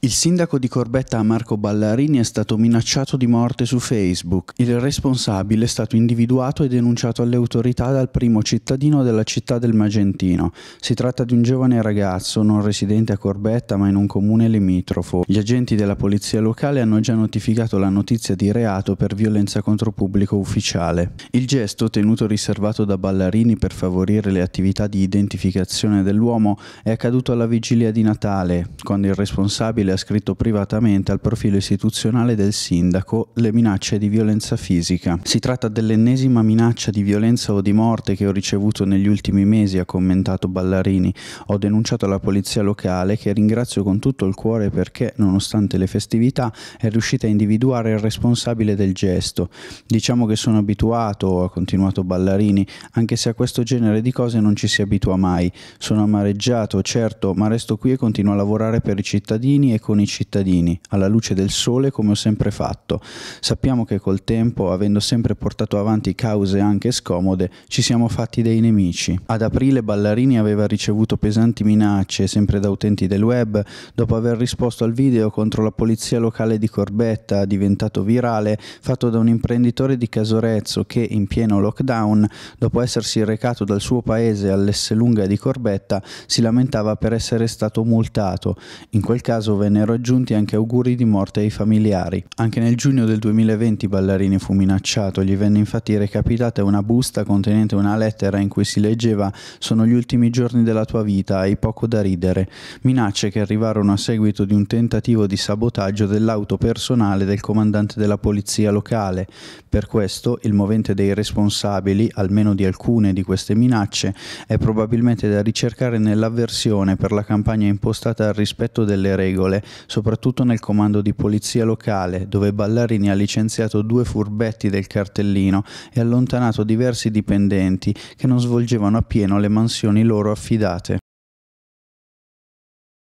Il sindaco di Corbetta Marco Ballarini è stato minacciato di morte su Facebook. Il responsabile è stato individuato e denunciato alle autorità dal primo cittadino della città del Magentino. Si tratta di un giovane ragazzo non residente a Corbetta ma in un comune limitrofo. Gli agenti della polizia locale hanno già notificato la notizia di reato per violenza contro pubblico ufficiale. Il gesto, tenuto riservato da Ballarini per favorire le attività di identificazione dell'uomo, è accaduto alla vigilia di Natale, quando il responsabile Gentile ha scritto privatamente al profilo istituzionale del sindaco le minacce di violenza fisica. Si tratta dell'ennesima minaccia di violenza o di morte che ho ricevuto negli ultimi mesi, ha commentato Ballarini. Ho denunciato alla polizia locale che ringrazio con tutto il cuore perché, nonostante le festività, è riuscita a individuare il responsabile del gesto. Diciamo che sono abituato, ha continuato Ballarini, anche se a questo genere di cose non ci si abitua mai. Sono amareggiato, certo, ma resto qui e continuo a lavorare per i cittadini e con i cittadini, alla luce del sole come ho sempre fatto. Sappiamo che col tempo, avendo sempre portato avanti cause anche scomode, ci siamo fatti dei nemici. Ad aprile Ballarini aveva ricevuto pesanti minacce, sempre da utenti del web, dopo aver risposto al video contro la polizia locale di Corbetta, diventato virale, fatto da un imprenditore di Casorezzo che, in pieno lockdown, dopo essersi recato dal suo paese lunga di Corbetta, si lamentava per essere stato multato. In quel caso venne vennero aggiunti anche auguri di morte ai familiari. Anche nel giugno del 2020 Ballarini fu minacciato, gli venne infatti recapitata una busta contenente una lettera in cui si leggeva «Sono gli ultimi giorni della tua vita, hai poco da ridere», minacce che arrivarono a seguito di un tentativo di sabotaggio dell'auto personale del comandante della polizia locale. Per questo il movente dei responsabili, almeno di alcune di queste minacce, è probabilmente da ricercare nell'avversione per la campagna impostata al rispetto delle regole locale, soprattutto nel comando di polizia locale, dove Ballarini ha licenziato due furbetti del cartellino e allontanato diversi dipendenti che non svolgevano appieno le mansioni loro affidate.